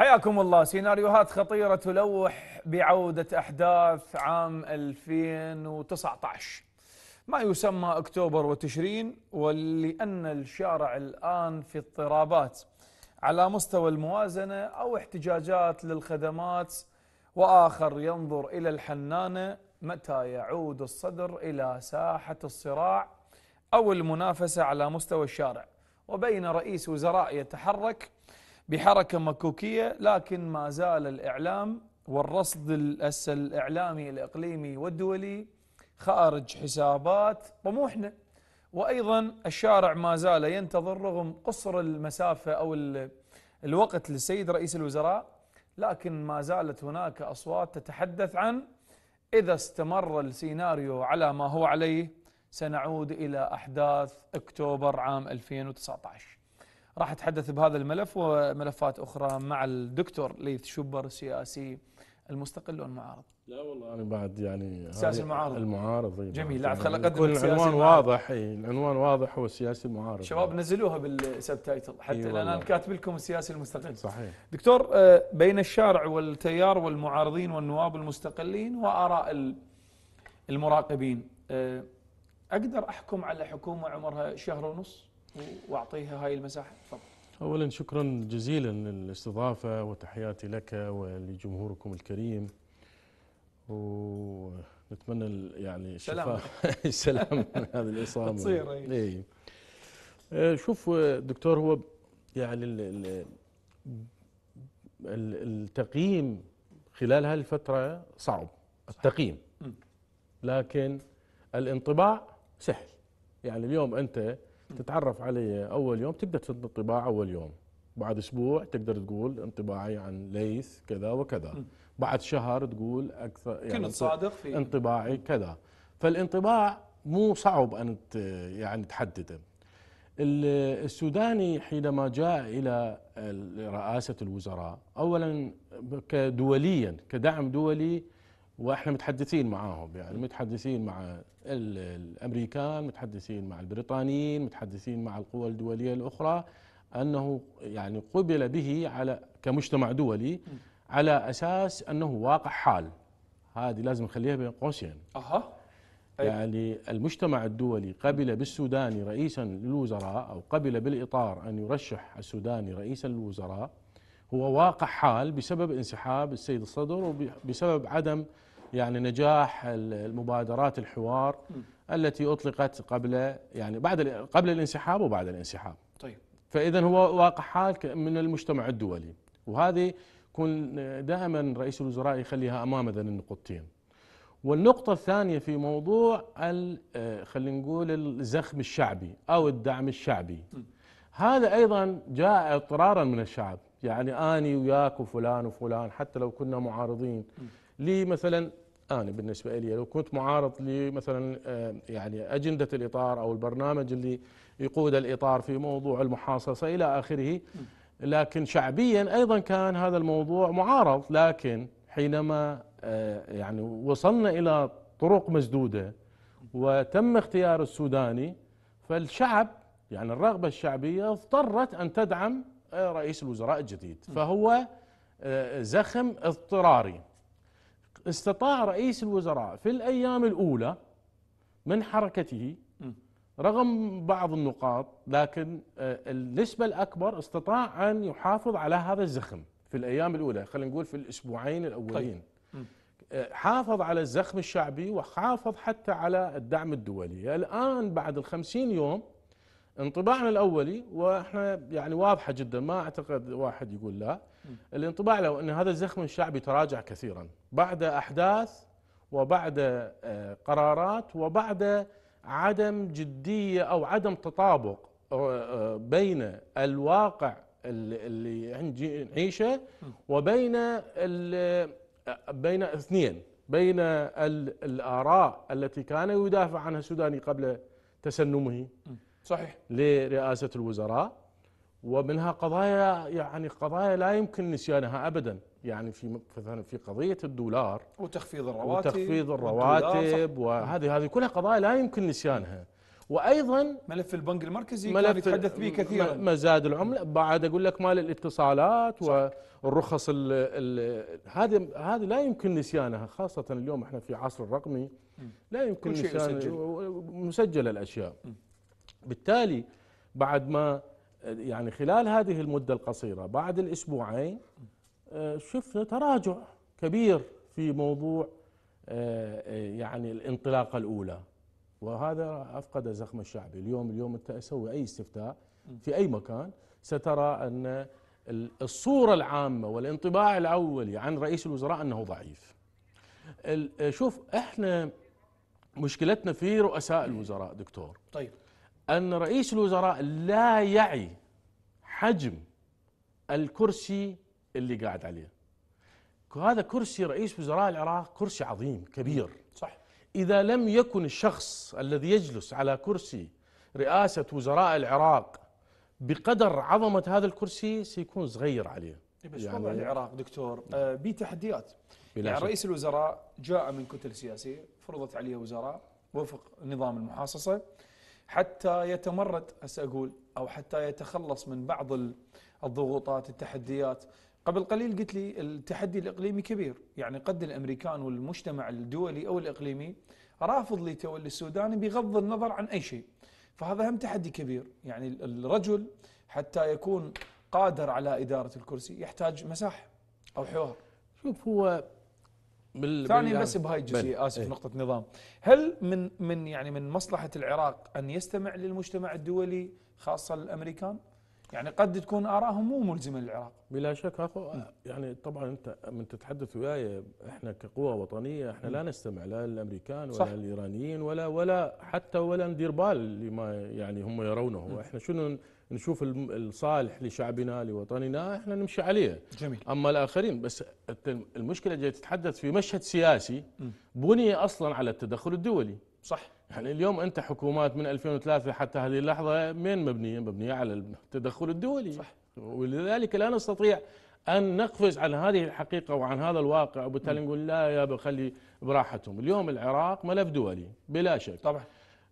حياكم الله سيناريوهات خطيرة تلوح بعودة أحداث عام 2019 ما يسمى أكتوبر وتشرين ولأن الشارع الآن في اضطرابات على مستوى الموازنة أو احتجاجات للخدمات وآخر ينظر إلى الحنانة متى يعود الصدر إلى ساحة الصراع أو المنافسة على مستوى الشارع وبين رئيس وزراء يتحرك بحركة مكوكية لكن ما زال الإعلام والرصد الإعلامي الإقليمي والدولي خارج حسابات طموحنا وأيضا الشارع ما زال ينتظر رغم قصر المسافة أو الوقت للسيد رئيس الوزراء لكن ما زالت هناك أصوات تتحدث عن إذا استمر السيناريو على ما هو عليه سنعود إلى أحداث أكتوبر عام 2019 راح اتحدث بهذا الملف وملفات اخرى مع الدكتور ليث شبر السياسي المستقل والمعارض لا والله انا بعد يعني سياسي المعارض المعارض جميل لا يعني خل اقدم العنوان واضح اي العنوان واضح هو السياسي المعارض شباب نزلوها بالسب تايتل حتى الان لان انا كاتب لكم السياسي المستقل صحيح دكتور آه، بين الشارع والتيار والمعارضين والنواب المستقلين واراء المراقبين آه، اقدر احكم على حكومه عمرها شهر ونص واعطيها هاي المساحه تفضل اولا شكرا جزيلا للاستضافه وتحياتي لك ولجمهوركم الكريم ونتمنى يعني الشفاء السلام من هذه الاصابه تصير اي إيه. آه، شوف آه، دكتور هو يعني التقييم خلال هذه الفتره صعب التقييم لكن الانطباع سهل يعني اليوم انت تتعرف علي اول يوم تقدر تسد انطباع اول يوم بعد اسبوع تقدر تقول انطباعي عن ليس كذا وكذا بعد شهر تقول اكثر يعني كنت صادق في انطباعي كذا فالانطباع مو صعب ان يعني تحدده السوداني حينما جاء الى رئاسه الوزراء اولا كدوليا كدعم دولي واحنا متحدثين معاهم يعني متحدثين مع الامريكان متحدثين مع البريطانيين متحدثين مع القوى الدوليه الاخرى انه يعني قبل به على كمجتمع دولي على اساس انه واقع حال هذه لازم نخليها بين قوسين اها يعني المجتمع الدولي قبل بالسوداني رئيسا للوزراء او قبل بالاطار ان يرشح السوداني رئيسا للوزراء هو واقع حال بسبب انسحاب السيد الصدر وبسبب عدم يعني نجاح المبادرات الحوار التي اطلقت قبل يعني بعد قبل الانسحاب وبعد الانسحاب. طيب. فاذا هو واقع حال من المجتمع الدولي وهذه كن دائما رئيس الوزراء يخليها امام النقطتين. والنقطة الثانية في موضوع آه، خلينا نقول الزخم الشعبي أو الدعم الشعبي هذا أيضا جاء اضطرارا من الشعب يعني أني وياك وفلان وفلان حتى لو كنا معارضين م. لمثلا انا بالنسبه لي لو كنت معارض لمثلا آه، يعني اجنده الاطار او البرنامج اللي يقود الاطار في موضوع المحاصصه الى اخره لكن شعبيا ايضا كان هذا الموضوع معارض لكن حينما آه، يعني وصلنا الى طرق مسدوده وتم اختيار السوداني فالشعب يعني الرغبه الشعبيه اضطرت ان تدعم آه، رئيس الوزراء الجديد فهو زخم اضطراري استطاع رئيس الوزراء في الأيام الأولى من حركته رغم بعض النقاط لكن آه، النسبة الأكبر استطاع أن يحافظ على هذا الزخم في الأيام الأولى خلينا نقول في الأسبوعين الأولين طيب. آه، حافظ على الزخم الشعبي وحافظ حتى على الدعم الدولي الآن بعد الخمسين يوم انطباعنا الأولي وإحنا يعني واضحة جدا ما أعتقد واحد يقول لا الانطباع لو أن هذا الزخم الشعبي تراجع كثيرا بعد أحداث وبعد آه، قرارات وبعد عدم جدية أو عدم تطابق آه، آه، بين الواقع اللي نعيشه وبين بين اثنين بين الآراء التي كان يدافع عنها السوداني قبل تسنمه صحيح لرئاسة الوزراء ومنها قضايا يعني قضايا لا يمكن نسيانها ابدا يعني في مثلا في قضيه الدولار وتخفيض الرواتب وتخفيض الرواتب وهذه هذه كلها قضايا لا يمكن نسيانها وايضا ملف البنك المركزي ملف كان يتحدث به كثيرا مزاد العمله بعد اقول لك مال الاتصالات صح. والرخص هذه هذه لا يمكن نسيانها خاصه اليوم احنا في عصر الرقمي لا يمكن نسيان مسجل. مسجل الاشياء بالتالي بعد ما يعني خلال هذه المدة القصيرة بعد الأسبوعين آه، شفنا تراجع كبير في موضوع آه، آه، يعني الانطلاقة الأولى وهذا أفقد زخم الشعب اليوم اليوم أنت أسوي أي استفتاء في أي مكان سترى أن الصورة العامة والانطباع الأولي عن رئيس الوزراء أنه ضعيف شوف احنا مشكلتنا في رؤساء الوزراء دكتور طيب أن رئيس الوزراء لا يعي حجم الكرسي اللي قاعد عليه هذا كرسي رئيس وزراء العراق كرسي عظيم كبير صح إذا لم يكن الشخص الذي يجلس على كرسي رئاسة وزراء العراق بقدر عظمة هذا الكرسي سيكون صغير عليه إيه، بس يعني وضع العراق دكتور آه، بي تحديات يعني شك. رئيس الوزراء جاء من كتل سياسية فرضت عليه وزراء وفق نظام المحاصصة حتى يتمرد هسه اقول او حتى يتخلص من بعض الضغوطات التحديات قبل قليل قلت لي التحدي الاقليمي كبير يعني قد الامريكان والمجتمع الدولي او الاقليمي رافض لتولي السوداني بغض النظر عن اي شيء فهذا هم تحدي كبير يعني الرجل حتى يكون قادر على اداره الكرسي يحتاج مساحه او حوار شوف هو بال... ثانيا بس بهاي الجزئيه اسف ايه؟ نقطه نظام هل من من يعني من مصلحه العراق ان يستمع للمجتمع الدولي خاصه الامريكان يعني قد تكون ارائهم مو ملزمه للعراق بلا شك اخو يعني طبعا انت من تتحدث وياي احنا كقوه وطنيه احنا م. لا نستمع لا للامريكان ولا صح. الايرانيين ولا ولا حتى ولا ندير بال لما يعني هم يرونه م. احنا شنو نشوف الصالح لشعبنا لوطننا احنا نمشي عليه جميل. اما الاخرين بس المشكله جاي تتحدث في مشهد سياسي بني اصلا على التدخل الدولي صح يعني اليوم انت حكومات من 2003 حتى هذه اللحظه مين مبنيه؟ مبنيه مبنيه على التدخل الدولي صح ولذلك لا نستطيع ان نقفز عن هذه الحقيقه وعن هذا الواقع وبالتالي نقول لا يا بخلي براحتهم اليوم العراق ملف دولي بلا شك طبعا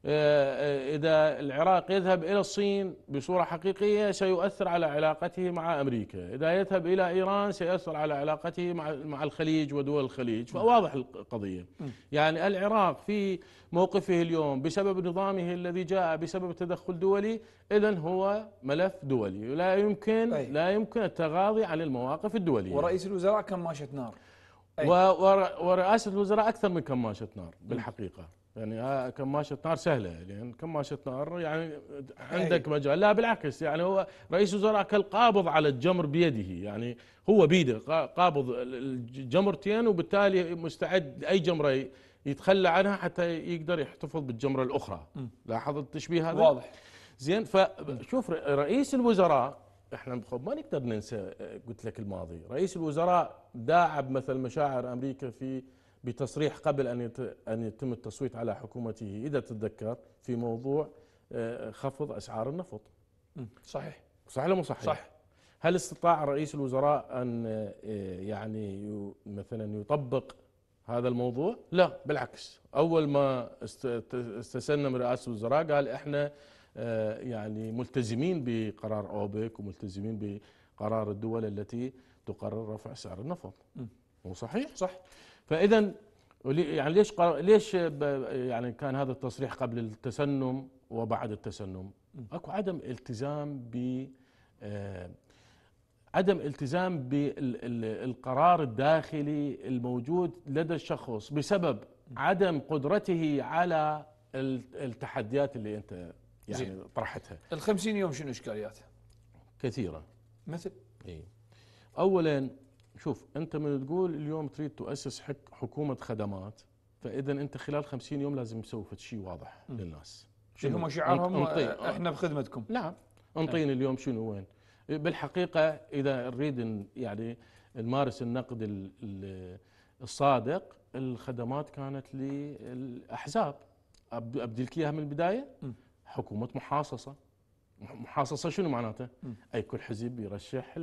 آه، آه، إذا العراق يذهب إلى الصين بصورة حقيقية سيؤثر على علاقته مع أمريكا إذا يذهب إلى إيران سيؤثر على علاقته مع مع الخليج ودول الخليج فواضح القضية يعني العراق في موقفه اليوم بسبب نظامه الذي جاء بسبب تدخل دولي إذا هو ملف دولي لا يمكن لا يمكن التغاضي عن المواقف الدولية ورئيس الوزراء كماشة نار ورئاسة الوزراء أكثر من كماشة نار بالحقيقة يعني آه، كماشة نار سهلة لأن يعني كماشة نار يعني عندك مجال لا بالعكس يعني هو رئيس وزراء كالقابض على الجمر بيده يعني هو بيده قابض الجمرتين وبالتالي مستعد أي جمرة يتخلى عنها حتى يقدر يحتفظ بالجمرة الأخرى م. لاحظ التشبيه هذا واضح زين فشوف رئيس الوزراء احنا ما نقدر ننسى قلت لك الماضي رئيس الوزراء داعب مثل مشاعر أمريكا في بتصريح قبل أن أن يتم التصويت على حكومته إذا تتذكر في موضوع آه، خفض أسعار النفط صحيح صحيح ولا مو صحيح؟ صح هل استطاع رئيس الوزراء أن آه، يعني مثلا يطبق هذا الموضوع؟ لا بالعكس أول ما استسلم رئاسة الوزراء قال إحنا آه، يعني ملتزمين بقرار أوبك وملتزمين بقرار الدول التي تقرر رفع سعر النفط مو صحيح؟ صح فاذا يعني ليش ليش يعني كان هذا التصريح قبل التسنم وبعد التسنم؟ اكو عدم التزام ب آه، عدم التزام بالقرار الداخلي الموجود لدى الشخص بسبب عدم قدرته على التحديات اللي انت يعني طرحتها ال 50 يوم شنو اشكالياتها؟ كثيره مثل؟ اي اولا شوف انت من تقول اليوم تريد تؤسس حك حكومه خدمات فاذا انت خلال 50 يوم لازم تسوي شيء واضح م. للناس شنو هم شعارهم طيب. آه، احنا بخدمتكم لا انطين اليوم شنو وين بالحقيقه اذا نريد يعني نمارس النقد الصادق الخدمات كانت للاحزاب ابدي لك اياها من البدايه حكومه محاصصه محاصصه شنو معناته؟ اي كل حزب يرشح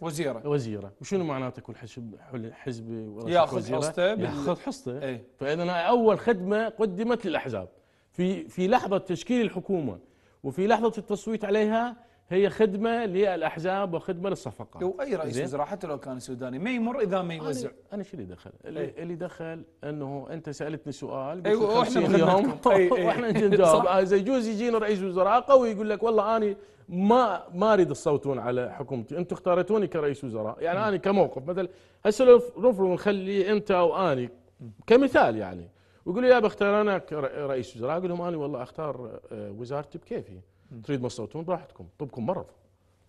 وزيره وزيره وشنو معناته كل حزب حزب ياخذ حصته ياخذ حصته ايه؟ فاذا اول خدمه قدمت للاحزاب في في لحظه تشكيل الحكومه وفي لحظه التصويت عليها هي خدمه للاحزاب وخدمه للصفقات لو اي رئيس وزراء حتى لو كان سوداني ما يمر اذا ما يوزع انا, أنا شو اللي دخل؟ اللي, أيه؟ اللي دخل انه انت سالتني سؤال أيوة واحنا يوم طيب، أيوة، إيه. واحنا نجاوب آه، زي يجوز يجينا رئيس وزراء قوي يقول لك والله اني ما ما اريد تصوتون على حكومتي انتم اختارتوني كرئيس وزراء يعني م. انا كموقف مثلا هسه لو نفرض نخلي انت او اني كمثال يعني ويقولوا يا انا رئيس وزراء اقول لهم انا والله اختار آه، وزارتي بكيفي تريد ما تصوتون براحتكم طبكم مرض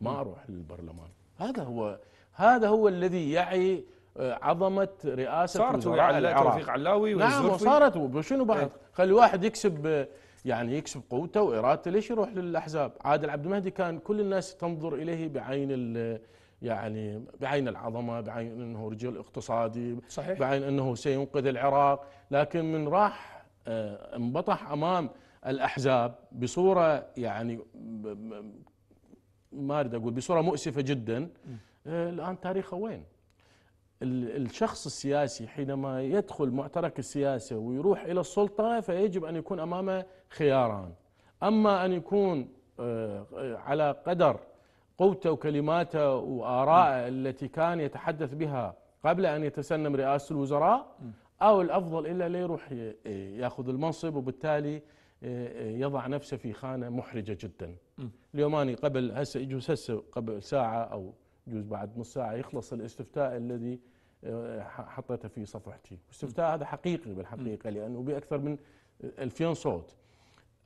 ما اروح للبرلمان هذا هو هذا هو الذي يعي آه، عظمه رئاسه صارت وزراء توفيق علاوي نعم صارت شنو بعد إيه. خلي واحد يكسب آه، يعني يكسب قوته وارادته ليش يروح للاحزاب عادل عبد المهدي كان كل الناس تنظر اليه بعين آه، يعني بعين العظمه بعين انه رجل اقتصادي صحيح. بعين انه سينقذ العراق لكن من راح انبطح امام الأحزاب بصورة يعني ما أريد أقول بصورة مؤسفة جدا آه، الآن تاريخه وين الشخص السياسي حينما يدخل معترك السياسة ويروح إلى السلطة فيجب أن يكون أمامه خياران أما أن يكون آه، على قدر قوته وكلماته وآرائه التي كان يتحدث بها قبل أن يتسنم رئاسة الوزراء أو الأفضل إلا ليروح يأخذ المنصب وبالتالي يضع نفسه في خانه محرجه جدا اليوم أنا قبل هسه يجوز هسه قبل ساعه او يجوز بعد نص ساعه يخلص الاستفتاء الذي آه، حطيته في صفحتي الاستفتاء هذا حقيقي بالحقيقه لانه باكثر من 2000 صوت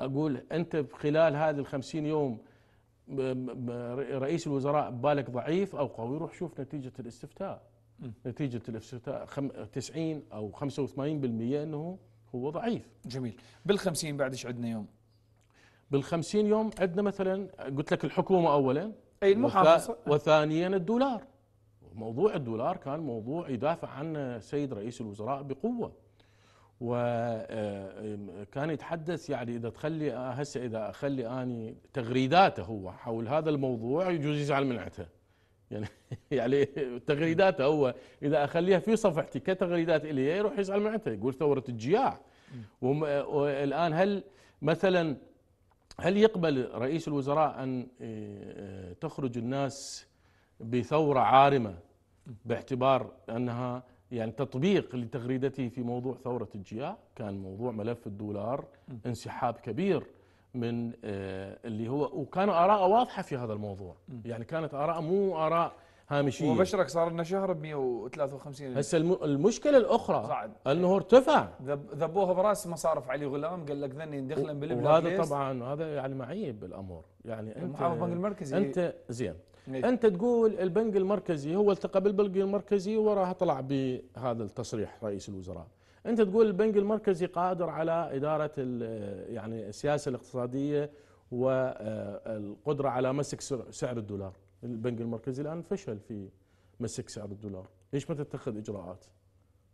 اقول انت خلال هذه ال 50 يوم رئيس الوزراء بالك ضعيف او قوي روح شوف نتيجه الاستفتاء نتيجه الاستفتاء 90 او 85% انه هو ضعيف جميل بالخمسين بعد ايش عندنا يوم بالخمسين يوم عندنا مثلا قلت لك الحكومة أولا أي المحافظة وثانيا الدولار موضوع الدولار كان موضوع يدافع عنه السيد رئيس الوزراء بقوة وكان آه، يتحدث يعني اذا تخلي هسه اذا اخلي اني تغريداته هو حول هذا الموضوع يجوز يزعل من عتها يعني يعني تغريداته هو اذا اخليها في صفحتي كتغريدات الي يروح يزعل معناتها يقول ثوره الجياع والان هل مثلا هل يقبل رئيس الوزراء ان آه، تخرج الناس بثوره عارمه باعتبار انها يعني تطبيق لتغريدته في موضوع ثوره الجياع كان موضوع ملف الدولار انسحاب كبير من آه، اللي هو وكان آراءه واضحة في هذا الموضوع يعني كانت آراء مو آراء هامشية وبشرك صار لنا شهر ب 153 هسه المشكلة الأخرى صعد. أنه ارتفع ذبوها براس مصارف علي غلام قال لك ذني ندخلن بالبلاد وهذا طبعا هذا يعني معيب بالامور يعني أنت محافظ البنك المركزي أنت زين إيه. انت تقول البنك المركزي هو التقى بالبنك المركزي وراها طلع بهذا التصريح رئيس الوزراء انت تقول البنك المركزي قادر على اداره يعني السياسه الاقتصاديه والقدره على مسك سعر الدولار البنك المركزي الان فشل في مسك سعر الدولار ليش ما تتخذ اجراءات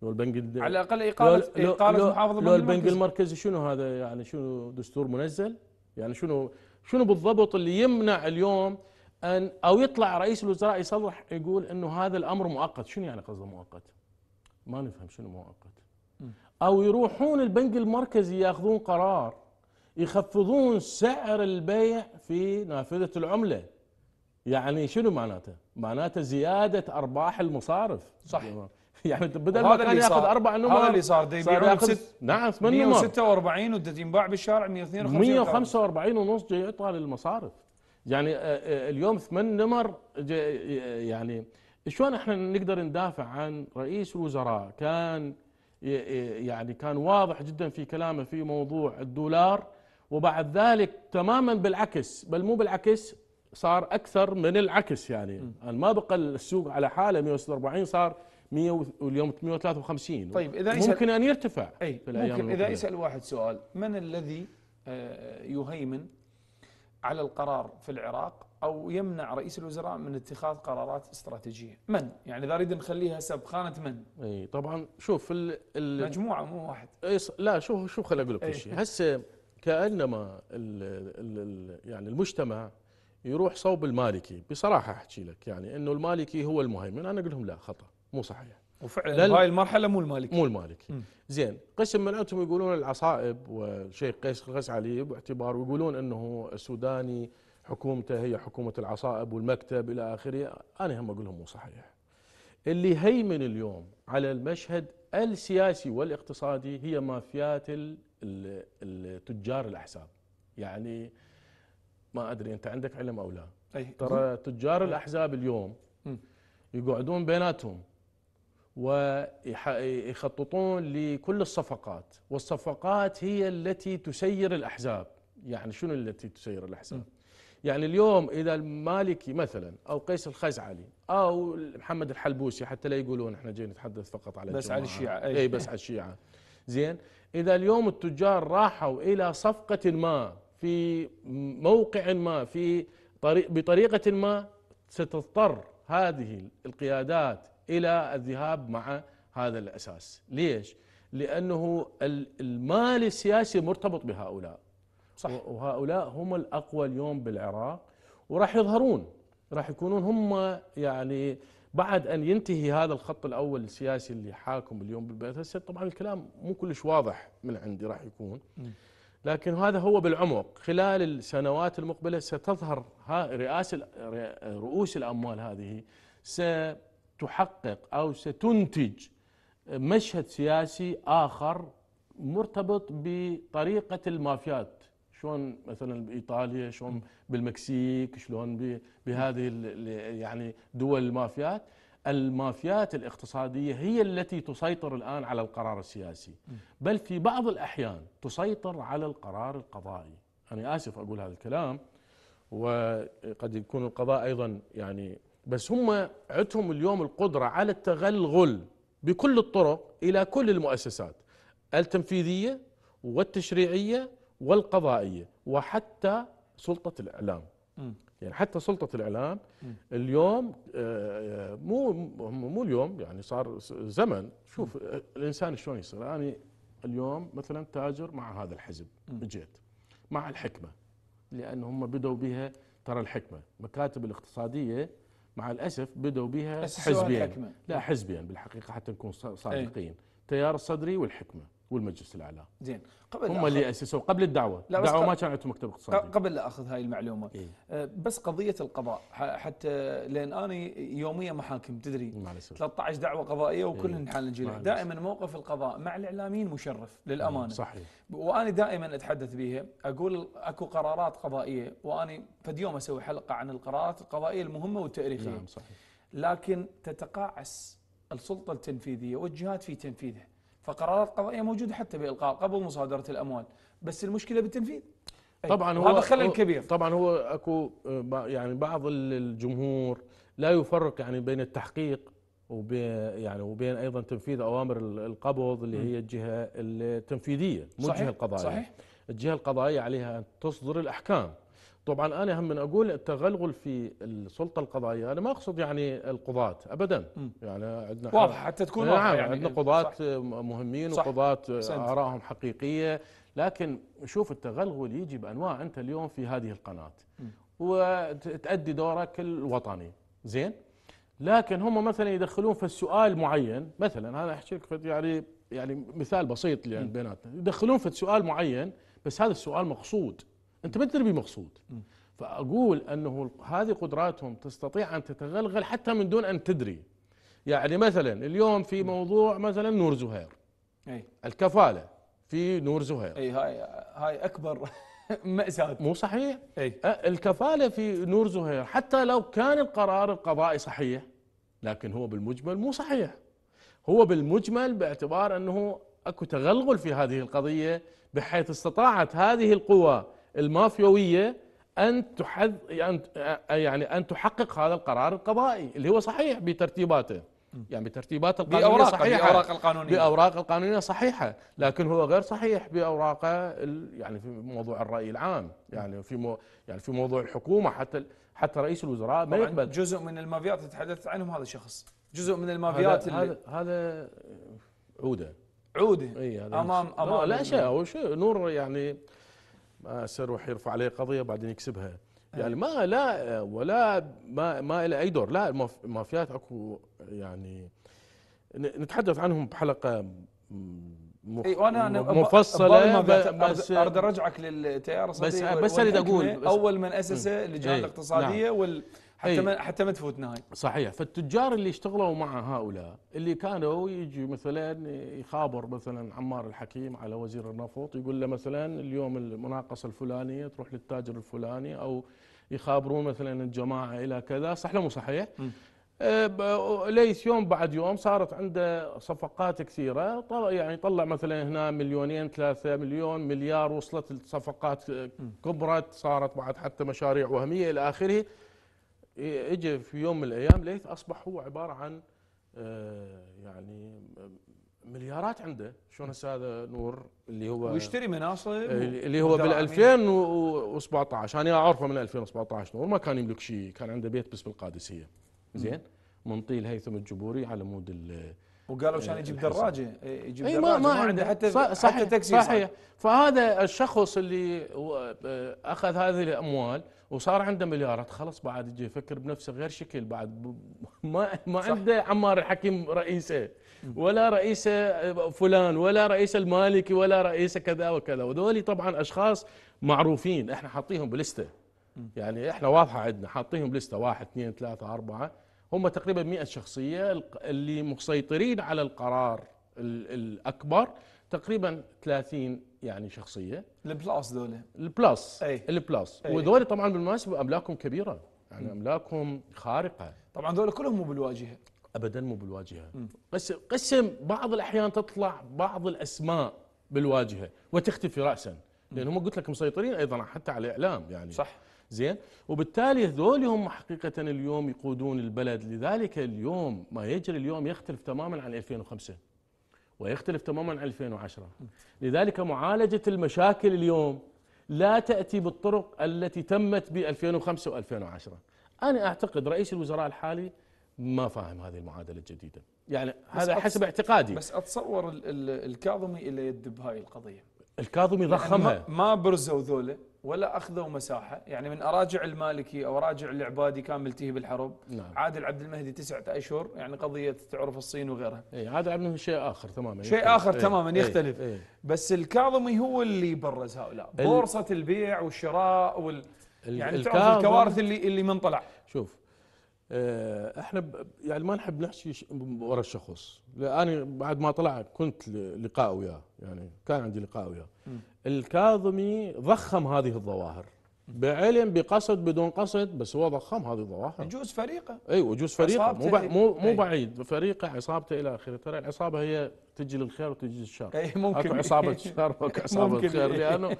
لو البنك على الاقل اقاله لو اقاله لو البنك, لو البنك المركزي. المركزي شنو هذا يعني شنو دستور منزل يعني شنو شنو بالضبط اللي يمنع اليوم ان او يطلع رئيس الوزراء يصرح يقول انه هذا الامر مؤقت شنو يعني قصده مؤقت ما نفهم شنو مؤقت او يروحون البنك المركزي ياخذون قرار يخفضون سعر البيع في نافذه العمله يعني شنو معناته؟ معناته زياده ارباح المصارف صح يعني بدل ما كان ياخذ اربع نمر هذا اللي صار يبيعون ست... نعم 8 نمر 146 ينباع بالشارع 152 145 ونص جاي يعطى للمصارف يعني آه، آه، اليوم ثمان نمر يعني شلون احنا نقدر ندافع عن رئيس وزراء كان يعني كان واضح جدا في كلامه في موضوع الدولار وبعد ذلك تماما بالعكس بل مو بالعكس صار اكثر من العكس يعني ما بقى السوق على حاله 146 صار 100 واليوم 153 طيب اذا ممكن ان يرتفع اي في إيه، الأيام ممكن اذا يسال واحد سؤال من الذي آه، يهيمن على القرار في العراق او يمنع رئيس الوزراء من اتخاذ قرارات استراتيجيه من يعني اذا اريد نخليها سب خانه من اي طبعا شوف ال ال مجموعه مو واحد لا شوف شوف خليني اقول لك شيء هسه كانما ال ال يعني المجتمع يروح صوب المالكي بصراحه احكي لك يعني انه المالكي هو المهيمن انا اقول لهم لا خطا مو صحيح وفعلا هاي المرحله مو المالكي مو المالكي م. زين قسم من انتم يقولون العصائب والشيخ قيس قيس علي باعتبار ويقولون انه السوداني حكومته هي حكومة العصائب والمكتب إلى آخره أنا هم أقول لهم مو صحيح اللي هيمن اليوم على المشهد السياسي والاقتصادي هي مافيات التجار الأحزاب يعني ما أدري أنت عندك علم أو لا ترى تجار الأحزاب اليوم يقعدون بيناتهم ويخططون لكل الصفقات والصفقات هي التي تسير الأحزاب يعني شنو التي تسير الأحزاب يعني اليوم إذا المالكي مثلا أو قيس الخزعلي أو محمد الحلبوسي حتى لا يقولون احنا جايين نتحدث فقط على بس على الشيعة أي, بس على الشيعة زين إذا اليوم التجار راحوا إلى صفقة ما في موقع ما في طريق بطريقة ما ستضطر هذه القيادات إلى الذهاب مع هذا الأساس ليش؟ لأنه المال السياسي مرتبط بهؤلاء صح. وهؤلاء هم الأقوى اليوم بالعراق وراح يظهرون راح يكونون هم يعني بعد أن ينتهي هذا الخط الأول السياسي اللي حاكم اليوم بالبيت هسه طبعا الكلام مو كلش واضح من عندي راح يكون لكن هذا هو بالعمق خلال السنوات المقبلة ستظهر رئاس رؤوس الأموال هذه ستحقق أو ستنتج مشهد سياسي آخر مرتبط بطريقة المافيات شلون مثلا بايطاليا شلون بالمكسيك شلون بهذه يعني دول المافيات المافيات الاقتصاديه هي التي تسيطر الان على القرار السياسي بل في بعض الاحيان تسيطر على القرار القضائي انا اسف اقول هذا الكلام وقد يكون القضاء ايضا يعني بس هم عندهم اليوم القدره على التغلغل بكل الطرق الى كل المؤسسات التنفيذيه والتشريعيه والقضائيه وحتى سلطه الاعلام يعني حتى سلطه الاعلام اليوم آه، آه، مو مو اليوم يعني صار زمن شوف آه، الانسان شلون يصير انا اليوم مثلا تاجر مع هذا الحزب جيت مع الحكمه لان هم بدوا بها ترى الحكمه مكاتب الاقتصاديه مع الاسف بدوا بها حزبين لا حزبين بالحقيقه حتى نكون إيه. صادقين تيار الصدري والحكمه والمجلس الاعلى زين قبل هم اللي اسسوا قبل الدعوه لا الدعوه ما كان عندهم مكتب اقتصادي قبل لا اخذ هاي المعلومه إيه؟ أه، بس قضيه القضاء حتى لان انا يوميا محاكم تدري 13 دعوه قضائيه إيه. وكلهن حال نجيله دائما موقف القضاء مع الاعلاميين مشرف إيه، للامانه صحيح وانا دائما اتحدث بها اقول اكو قرارات قضائيه وانا فد يوم اسوي حلقه عن القرارات القضائيه المهمه والتاريخيه نعم صحيح لكن تتقاعس السلطه التنفيذيه والجهات في تنفيذها فقرارات قضائيه موجوده حتى بالقاء قبل مصادره الاموال بس المشكله بالتنفيذ طبعا هو هذا خلل كبير طبعا هو اكو آه، يعني بعض الجمهور لا يفرق يعني بين التحقيق وبين يعني وبين ايضا تنفيذ اوامر القبض اللي هي الجهه التنفيذيه مو الجهه القضائيه صحيح الجهه القضائيه عليها ان تصدر الاحكام طبعا انا هم من اقول التغلغل في السلطه القضائيه انا ما اقصد يعني القضاة ابدا يعني عندنا واضح حتى تكون نعم، واضحه يعني عندنا قضاة مهمين صح وقضاة ارائهم حقيقيه لكن شوف التغلغل يجي بانواع انت اليوم في هذه القناه وتأدي دورك الوطني زين لكن هم مثلا يدخلون في السؤال معين مثلا انا احكي لك يعني يعني مثال بسيط يعني بيناتنا يدخلون في سؤال معين بس هذا السؤال مقصود انت ما تدري بمقصود فاقول انه هذه قدراتهم تستطيع ان تتغلغل حتى من دون ان تدري يعني مثلا اليوم في موضوع مثلا نور زهير أي. الكفاله في نور زهير اي هاي هاي اكبر مأساة مو صحيح أي. أه، الكفالة في نور زهير حتى لو كان القرار القضائي صحيح لكن هو بالمجمل مو صحيح هو بالمجمل باعتبار أنه أكو تغلغل في هذه القضية بحيث استطاعت هذه القوى المافيويه ان تحذ يعني،, يعني ان تحقق هذا القرار القضائي اللي هو صحيح بترتيباته يعني بترتيبات القانونيه بأوراق صحيحه باوراق القانونيه باوراق القانونيه صحيحه لكن هو غير صحيح باوراقه يعني في موضوع الراي العام يعني في مو يعني في موضوع الحكومه حتى حتى رئيس الوزراء ما يقبل جزء من المافيات اللي تحدثت عنهم هذا الشخص جزء من المافيات هذا اللي هذا عوده عوده اي هذا امام امام لا, هو شيء نور يعني آه، سيروح يرفع عليه قضيه بعدين يكسبها يعني ما لا ولا ما ما له اي دور لا المافيات اكو يعني نتحدث عنهم بحلقه مف... اي وانا مفصله بس اريد ارجعك للتيار بس بس اريد اقول اول من اسسه اللجان الاقتصاديه نعم. وال حتى إيه. ما حتى ما تفوتنا هاي صحيح فالتجار اللي اشتغلوا مع هؤلاء اللي كانوا يجي مثلا يخابر مثلا عمار الحكيم على وزير النفط يقول له مثلا اليوم المناقصه الفلانيه تروح للتاجر الفلاني او يخابرون مثلا الجماعه الى كذا صح ولا مو صحيح؟ آه، ليس يوم بعد يوم صارت عنده صفقات كثيرة طلع يعني طلع مثلا هنا مليونين ثلاثة مليون مليار وصلت الصفقات آه، كبرت صارت بعد حتى مشاريع وهمية إلى آخره اجى في يوم من الايام ليث اصبح هو عباره عن آه، يعني مليارات عنده شلون هسه هذا نور اللي هو ويشتري مناصب إيه، اللي هو بال 2017 انا اعرفه من 2017 نور ما كان يملك شيء كان عنده بيت بس بالقادسيه زين من طيل هيثم الجبوري على مود وقالوا عشان يجيب آه، دراجه إيه، يجيب إيه، دراجه ما, ما عنده حتى صح حتى تاكسي صحيح, صحيح فهذا الشخص اللي آه، اخذ هذه الاموال وصار عنده مليارات خلص بعد يجي يفكر بنفسه غير شكل بعد ما ما صح. عنده عمار الحكيم رئيسه ولا رئيسه فلان ولا رئيس المالكي ولا رئيسه كذا وكذا ودولي طبعا اشخاص معروفين احنا حاطيهم بلسته يعني احنا واضحه عندنا حاطيهم بلسته واحد اثنين ثلاثه اربعه هم تقريبا 100 شخصيه اللي مسيطرين على القرار الاكبر تقريبا 30 يعني شخصيه البلاس دول البلاس اي البلاس ودول طبعا بالمناسبه املاكهم كبيره يعني املاكهم خارقه طبعا دول كلهم مو بالواجهه ابدا مو بالواجهه قسم قسم بعض الاحيان تطلع بعض الاسماء بالواجهه وتختفي راسا لان هم قلت لك مسيطرين ايضا حتى على الاعلام يعني صح زين وبالتالي هذول هم حقيقه اليوم يقودون البلد لذلك اليوم ما يجري اليوم يختلف تماما عن 2005 ويختلف تماما عن 2010 لذلك معالجة المشاكل اليوم لا تأتي بالطرق التي تمت ب 2005 و 2010 أنا أعتقد رئيس الوزراء الحالي ما فاهم هذه المعادلة الجديدة يعني هذا حسب اعتقادي بس أتصور الكاظمي اللي يد بهاي القضية الكاظمي ضخمها يعني ما برزوا ذولا ولا اخذوا مساحه يعني من اراجع المالكي او اراجع العبادي كان ملتهي بالحرب نعم. عادل عبد المهدي تسعة اشهر يعني قضيه تعرف الصين وغيرها اي عادل عبد المهدي شيء اخر تماما شيء يختلف. اخر ايه تماما ايه يختلف ايه بس الكاظمي هو اللي برز هؤلاء بورصه البيع والشراء وال يعني تعرف الكوارث اللي اللي من طلع شوف آه، احنا يعني ما نحب نحكي ورا الشخص انا بعد ما طلع كنت لقاء وياه يعني كان عندي لقاء وياه الكاظمي ضخم هذه الظواهر بعلم بقصد بدون قصد بس هو ضخم هذه الظواهر يجوز فريقه اي أيوة، وجوز فريقه مو مو بعيد فريقه عصابته الى اخره ترى العصابه هي تجي للخير وتجي للشر اي ممكن اكو عصابه الشر واكو عصابه الخير لانه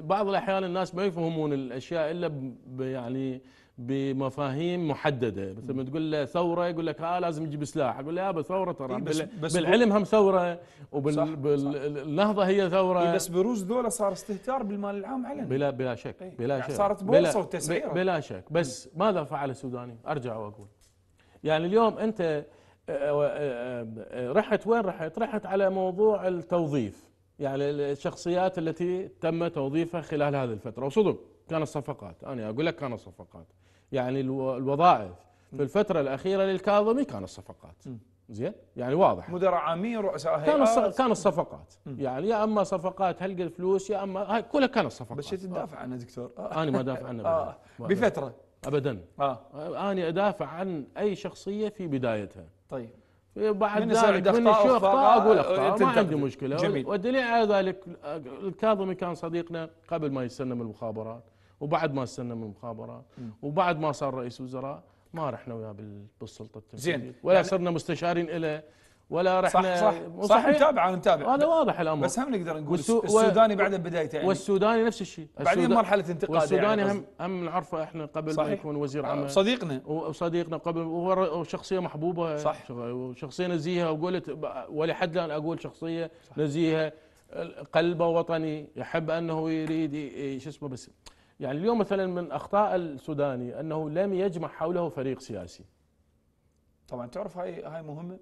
بعض الاحيان الناس ما يفهمون الاشياء الا يعني بمفاهيم محدده مثل ما تقول له ثوره يقول لك اه لازم تجيب سلاح اقول له يابا آه، ثوره ترى إيه بس بس بالعلم هم ثوره وبالنهضه هي ثوره إيه بس بروز ذولا صار استهتار بالمال العام علنا بلا بلا شك إيه، بلا يعني شك صارت بورصه وتسعيره بلا شك بس ماذا فعل السوداني؟ ارجع واقول يعني اليوم انت آه، آه، رحت وين رحت؟ رحت على موضوع التوظيف يعني الشخصيات التي تم توظيفها خلال هذه الفتره وصدق كانت صفقات أنا أقول لك كانت صفقات يعني الوظائف في الفترة الأخيرة للكاظمي كانت صفقات زين يعني واضح مدراء عامين رؤساء هيئات كانت كانت صفقات يعني يا اما صفقات هلق الفلوس يا اما هاي كلها كانت صفقات بس تدافع عنه دكتور آه. انا ما دافع عنه آه. بفتره ابدا آه. انا ادافع عن اي شخصيه في بدايتها طيب بعد من ذلك من شو اخطاء اقول اخطاء ما عندي مشكله جميل والدليل على ذلك آه، الكاظمي كان صديقنا قبل ما يسلم المخابرات وبعد ما استلنا من المخابرات وبعد ما صار رئيس وزراء ما رحنا وياه بالسلطه التنفيذيه زين ولا يعني صرنا مستشارين له ولا رحنا صح صح صح متابع انا متابع هذا واضح الامر بس هم نقدر نقول السوداني بعد بدايته يعني والسوداني نفس الشيء بعدين مرحله انتقاد يعني، والسوداني يعني هم هم نعرفه احنا قبل صحيح. ما يكون وزير آه، عمل صديقنا وصديقنا قبل وشخصيه محبوبه صح وشخصيه نزيهه وقلت ولحد الان اقول شخصيه نزيهه قلبه وطني يحب انه يريد شو اسمه بس يعني اليوم مثلا من اخطاء السوداني انه لم يجمع حوله فريق سياسي طبعا تعرف هاي هاي مهمه